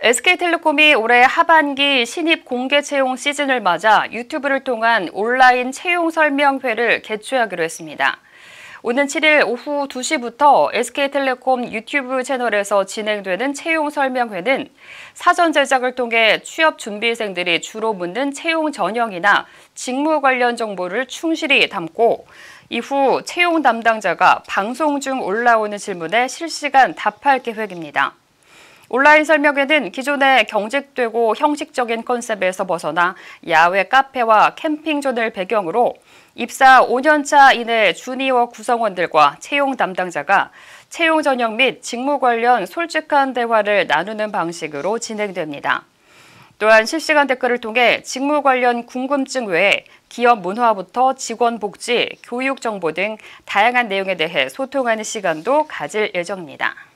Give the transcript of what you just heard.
SK텔레콤이 올해 하반기 신입 공개 채용 시즌을 맞아 유튜브를 통한 온라인 채용 설명회를 개최하기로 했습니다. 오는 7일 오후 2시부터 SK텔레콤 유튜브 채널에서 진행되는 채용 설명회는 사전 제작을 통해 취업 준비생들이 주로 묻는 채용 전형이나 직무 관련 정보를 충실히 담고 이후 채용 담당자가 방송 중 올라오는 질문에 실시간 답할 계획입니다. 온라인 설명회는 기존의 경직되고 형식적인 컨셉에서 벗어나 야외 카페와 캠핑존을 배경으로 입사 5년차 이내 주니어 구성원들과 채용 담당자가 채용 전형 및 직무 관련 솔직한 대화를 나누는 방식으로 진행됩니다. 또한 실시간 댓글을 통해 직무 관련 궁금증 외에 기업 문화부터 직원 복지, 교육 정보 등 다양한 내용에 대해 소통하는 시간도 가질 예정입니다.